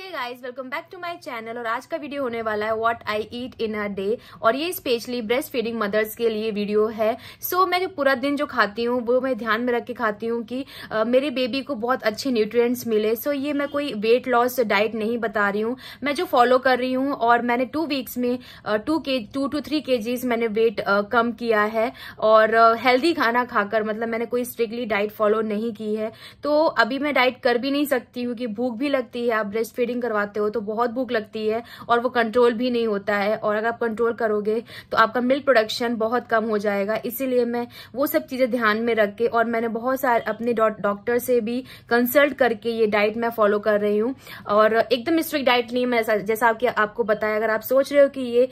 hey guys welcome back to my channel और आज का वीडियो होने वाला है what I eat in a day और ये स्पेशली ब्रेस्ट फीडिंग मदर्स के लिए वीडियो है सो so, मैं जो पूरा दिन जो खाती हूँ वो मैं ध्यान में रख के खाती हूँ कि uh, मेरे बेबी को बहुत अच्छे न्यूट्रिएंट्स मिले सो so, ये मैं कोई वेट लॉस डाइट नहीं बता रही हूँ मैं जो फॉलो कर रही हूँ और मैंने टू वीक्स में टू के टू टू थ्री के मैंने वेट कम किया है और हेल्दी खाना खाकर मतलब मैंने कोई स्ट्रिक्टली डाइट फॉलो नहीं की है तो अभी मैं डाइट कर भी नहीं सकती हूँ कि भूख भी लगती है आप ब्रेस्ट फीडिंग करवाते हो तो बहुत भूख लगती है और वो कंट्रोल भी नहीं होता है और अगर आप कंट्रोल करोगे तो आपका मिल्क प्रोडक्शन बहुत कम हो जाएगा इसीलिए मैं वो सब चीज़ें ध्यान में रख के और मैंने बहुत सारे अपने डॉक्टर से भी कंसल्ट करके ये डाइट मैं फॉलो कर रही हूँ और एकदम स्ट्रिक्ट डाइट नहीं मैं जैसा आपके आपको बताया अगर आप सोच रहे हो कि ये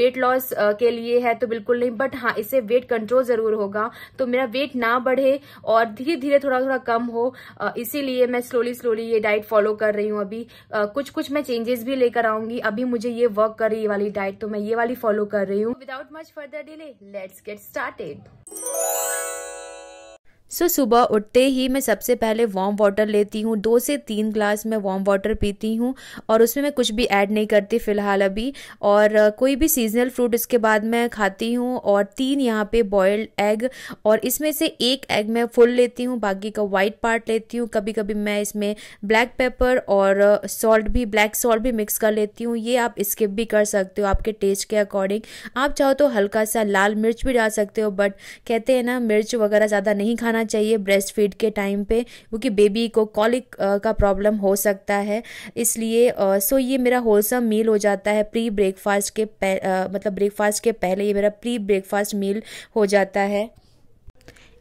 वेट लॉस के लिए है तो बिल्कुल नहीं बट हाँ इससे वेट कंट्रोल ज़रूर होगा तो मेरा वेट ना बढ़े और धीरे धीरे थोड़ा थोड़ा कम हो इसीलिए मैं स्लोली स्लोली ये डाइट फॉलो कर रही हूँ अभी कुछ कुछ मैं चेंजेस भी लेकर आऊंगी अभी मुझे ये वर्क कर रही है वाली डाइट तो मैं ये वाली फॉलो कर रही हूँ without much further delay let's get started so so, सुबह उठते ही मैं सबसे पहले वार्म वाटर लेती हूँ दो से तीन ग्लास मैं वार्म वाटर पीती हूँ और उसमें मैं कुछ भी ऐड नहीं करती फ़िलहाल अभी और कोई भी सीजनल फ्रूट इसके बाद मैं खाती हूँ और तीन यहाँ पे बॉयल्ड एग और इसमें से एक एग मैं फुल लेती हूँ बाकी का वाइट पार्ट लेती हूँ कभी कभी मैं इसमें ब्लैक पेपर और सॉल्ट भी ब्लैक सॉल्ट भी मिक्स कर लेती हूँ ये आप स्किप भी कर सकते हो आपके टेस्ट के अकॉर्डिंग आप चाहो तो हल्का सा लाल मिर्च भी डाल सकते हो बट कहते हैं ना मिर्च वगैरह ज़्यादा नहीं खाना करना चाहिए ब्रेस्ट फीड के टाइम पे क्योंकि बेबी को कॉलिक का प्रॉब्लम हो सकता है इसलिए सो ये मेरा होलसम मील हो जाता है प्री ब्रेकफास्ट के मतलब ब्रेकफास्ट के पहले ये मेरा प्री ब्रेकफास्ट मील हो जाता है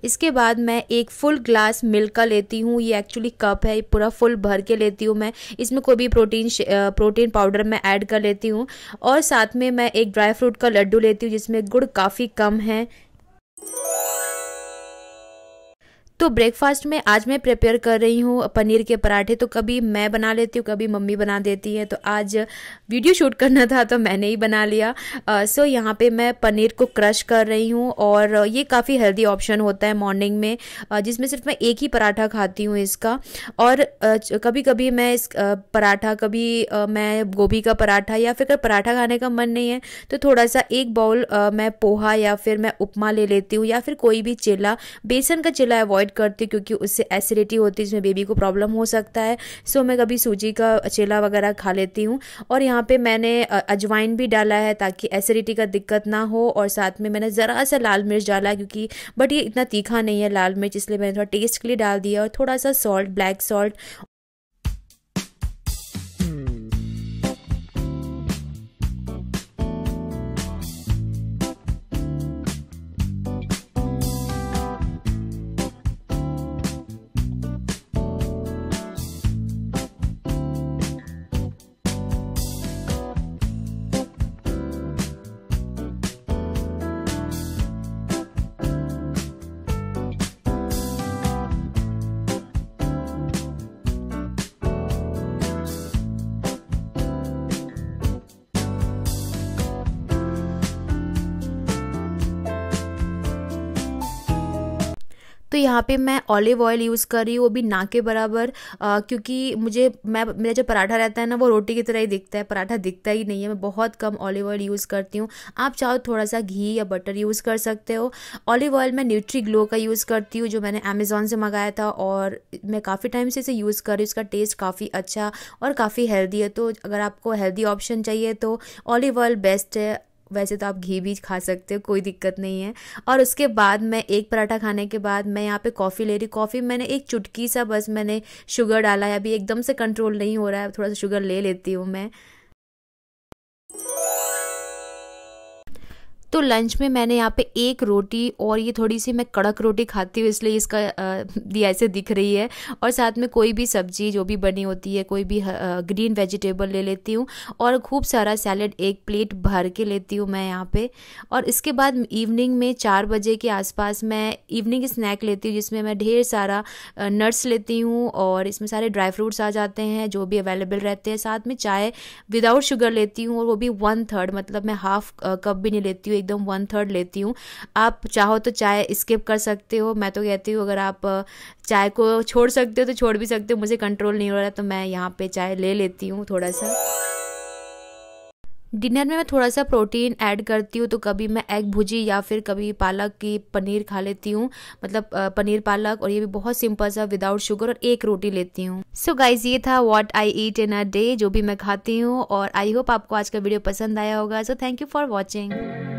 इसके बाद मैं एक फुल ग्लास मिल्क का लेती हूँ ये एक्चुअली कप है पूरा फुल भर के लेती हूँ मैं इसमें कोई भी प्रोटीन प्रोटीन पाउडर मैं ऐड कर लेती हूँ और साथ में मैं एक ड्राई फ्रूट का लड्डू लेती हूँ जिसमें गुड़ काफ़ी कम है तो ब्रेकफास्ट में आज मैं प्रिपेयर कर रही हूँ पनीर के पराठे तो कभी मैं बना लेती हूँ कभी मम्मी बना देती है तो आज वीडियो शूट करना था तो मैंने ही बना लिया सो uh, so यहाँ पे मैं पनीर को क्रश कर रही हूँ और ये काफ़ी हेल्दी ऑप्शन होता है मॉर्निंग में जिसमें सिर्फ मैं एक ही पराठा खाती हूँ इसका और कभी कभी मैं इस पराठा कभी मैं गोभी का पराठा या फिर पराठा खाने का मन नहीं है तो थोड़ा सा एक बाउल मैं पोहा या फिर मैं उपमा ले लेती हूँ या फिर कोई भी चेला बेसन का चेला अवॉइड करती क्योंकि उससे एसिडिटी होती है जिसमें बेबी को प्रॉब्लम हो सकता है सो मैं कभी सूजी का चेला वगैरह खा लेती हूँ और यहाँ पे मैंने अजवाइन भी डाला है ताकि एसिडिटी का दिक्कत ना हो और साथ में मैंने ज़रा सा लाल मिर्च डाला है क्योंकि बट ये इतना तीखा नहीं है लाल मिर्च इसलिए मैंने थोड़ा टेस्ट के लिए डाल दिया और थोड़ा सा सॉल्ट ब्लैक सॉल्ट तो यहाँ पे मैं ऑलिव ऑयल यूज़ कर रही हूँ वो भी ना के बराबर आ, क्योंकि मुझे मैं मेरा जो पराठा रहता है ना वो रोटी की तरह ही दिखता है पराठा दिखता ही नहीं है मैं बहुत कम ऑलिव ऑयल यूज़ करती हूँ आप चाहो थोड़ा सा घी या बटर यूज़ कर सकते हो ऑलिव ऑयल मैं न्यूट्री ग्लो का यूज़ करती हूँ जो मैंने अमेज़ोन से मंगाया था और मैं काफ़ी टाइम से इसे यूज़ कर रही हूँ इसका टेस्ट काफ़ी अच्छा और काफ़ी हेल्दी है तो अगर आपको हेल्दी ऑप्शन चाहिए तो ऑलिव ऑयल बेस्ट है वैसे तो आप घी भी खा सकते हो कोई दिक्कत नहीं है और उसके बाद मैं एक पराठा खाने के बाद मैं यहाँ पे कॉफ़ी ले रही कॉफ़ी मैंने एक चुटकी सा बस मैंने शुगर डाला है अभी एकदम से कंट्रोल नहीं हो रहा है थोड़ा सा शुगर ले लेती हूँ मैं तो लंच में मैंने यहाँ पे एक रोटी और ये थोड़ी सी मैं कड़क रोटी खाती हूँ इसलिए इसका दिया ऐसे दिख रही है और साथ में कोई भी सब्जी जो भी बनी होती है कोई भी ग्रीन वेजिटेबल ले लेती हूँ और खूब सारा सैलड एक प्लेट भर के लेती हूँ मैं यहाँ पे और इसके बाद इवनिंग में चार बजे के आसपास मैं इवनिंग स्नैक लेती हूँ जिसमें मैं ढेर सारा नट्स लेती हूँ और इसमें सारे ड्राई फ्रूट्स आ जाते हैं जो भी अवेलेबल रहते हैं साथ में चाय विदाउट शुगर लेती हूँ और वो भी वन थर्ड मतलब मैं हाफ कप भी नहीं लेती हूँ एकदम वन थर्ड लेती हूँ आप चाहो तो चाय स्किप कर सकते हो मैं तो कहती हूँ अगर आप चाय को छोड़ सकते हो तो छोड़ भी सकते हो मुझे कंट्रोल नहीं हो रहा तो मैं यहाँ पे चाय ले लेती हूँ थोड़ा सा डिनर में मैं थोड़ा सा प्रोटीन ऐड करती हूँ तो कभी मैं एग भुजी या फिर कभी पालक की पनीर खा लेती हूँ मतलब पनीर पालक और ये भी बहुत सिंपल सा विदाउट शुगर और एक रोटी लेती हूँ सो गाइज ये था what I eat in a day जो भी मैं खाती हूँ और आई होप आपको आज का वीडियो पसंद आया होगा so thank you for watching